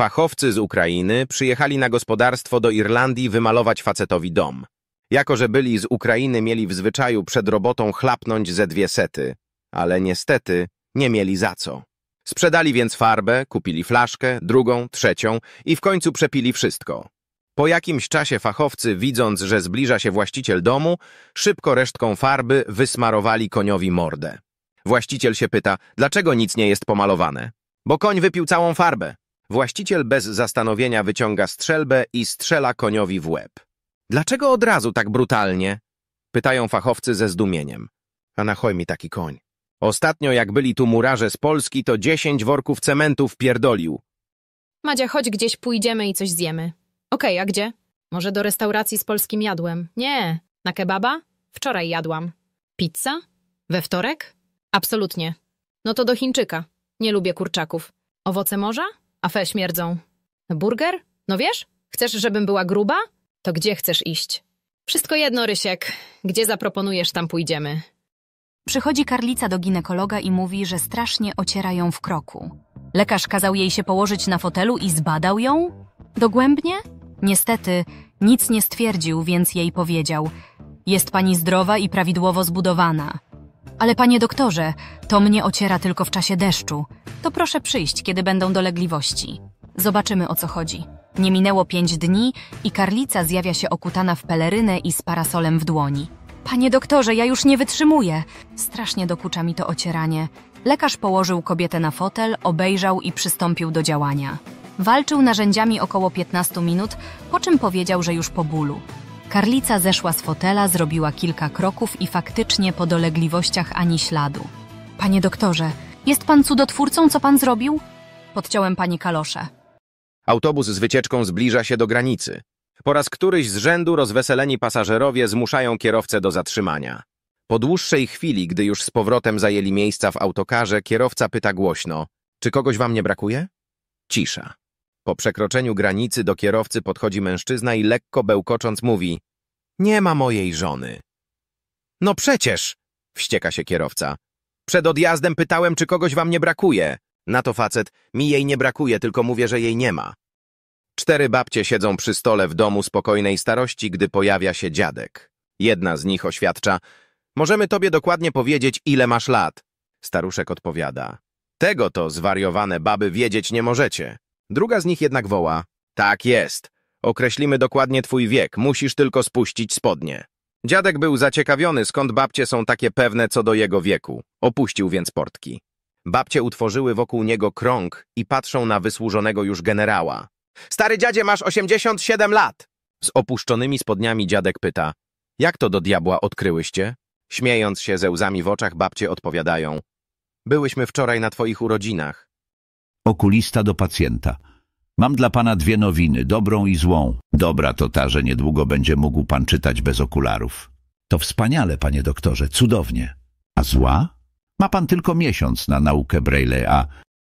Fachowcy z Ukrainy przyjechali na gospodarstwo do Irlandii wymalować facetowi dom. Jako, że byli z Ukrainy, mieli w zwyczaju przed robotą chlapnąć ze dwie sety, ale niestety nie mieli za co. Sprzedali więc farbę, kupili flaszkę, drugą, trzecią i w końcu przepili wszystko. Po jakimś czasie fachowcy, widząc, że zbliża się właściciel domu, szybko resztką farby wysmarowali koniowi mordę. Właściciel się pyta, dlaczego nic nie jest pomalowane? Bo koń wypił całą farbę. Właściciel bez zastanowienia wyciąga strzelbę i strzela koniowi w łeb. Dlaczego od razu tak brutalnie? Pytają fachowcy ze zdumieniem. A na mi taki koń. Ostatnio jak byli tu murarze z Polski, to dziesięć worków cementu wpierdolił. Madzia, chodź gdzieś pójdziemy i coś zjemy. Okej, a gdzie? Może do restauracji z polskim jadłem? Nie. Na kebaba? Wczoraj jadłam. Pizza? We wtorek? Absolutnie. No to do Chińczyka. Nie lubię kurczaków. Owoce morza? A fe śmierdzą. Burger? No wiesz? Chcesz, żebym była gruba? To gdzie chcesz iść? Wszystko jedno, Rysiek. Gdzie zaproponujesz, tam pójdziemy. Przychodzi karlica do ginekologa i mówi, że strasznie ociera ją w kroku. Lekarz kazał jej się położyć na fotelu i zbadał ją? Dogłębnie? Niestety, nic nie stwierdził, więc jej powiedział: Jest pani zdrowa i prawidłowo zbudowana. Ale panie doktorze, to mnie ociera tylko w czasie deszczu to proszę przyjść, kiedy będą dolegliwości. Zobaczymy o co chodzi. Nie minęło pięć dni i karlica zjawia się okutana w pelerynę i z parasolem w dłoni. Panie doktorze, ja już nie wytrzymuję. Strasznie dokucza mi to ocieranie. Lekarz położył kobietę na fotel, obejrzał i przystąpił do działania. Walczył narzędziami około 15 minut, po czym powiedział, że już po bólu. Karlica zeszła z fotela, zrobiła kilka kroków i faktycznie po dolegliwościach ani śladu. Panie doktorze, jest pan cudotwórcą, co pan zrobił? Podciąłem pani kalosze. Autobus z wycieczką zbliża się do granicy. Po raz któryś z rzędu rozweseleni pasażerowie zmuszają kierowcę do zatrzymania. Po dłuższej chwili, gdy już z powrotem zajęli miejsca w autokarze, kierowca pyta głośno: Czy kogoś wam nie brakuje? Cisza. Po przekroczeniu granicy do kierowcy podchodzi mężczyzna i lekko bełkocząc mówi: Nie ma mojej żony. No przecież! wścieka się kierowca. Przed odjazdem pytałem, czy kogoś wam nie brakuje. Na to facet, mi jej nie brakuje, tylko mówię, że jej nie ma. Cztery babcie siedzą przy stole w domu spokojnej starości, gdy pojawia się dziadek. Jedna z nich oświadcza, możemy tobie dokładnie powiedzieć, ile masz lat. Staruszek odpowiada, tego to zwariowane baby wiedzieć nie możecie. Druga z nich jednak woła, tak jest, określimy dokładnie twój wiek, musisz tylko spuścić spodnie. Dziadek był zaciekawiony, skąd babcie są takie pewne co do jego wieku. Opuścił więc portki. Babcie utworzyły wokół niego krąg i patrzą na wysłużonego już generała. Stary dziadzie, masz 87 lat! Z opuszczonymi spodniami dziadek pyta. Jak to do diabła odkryłyście? Śmiejąc się ze łzami w oczach, babcie odpowiadają. Byłyśmy wczoraj na twoich urodzinach. Okulista do pacjenta. Mam dla pana dwie nowiny, dobrą i złą. Dobra to ta, że niedługo będzie mógł pan czytać bez okularów. To wspaniale, panie doktorze, cudownie. A zła? Ma pan tylko miesiąc na naukę braille'a.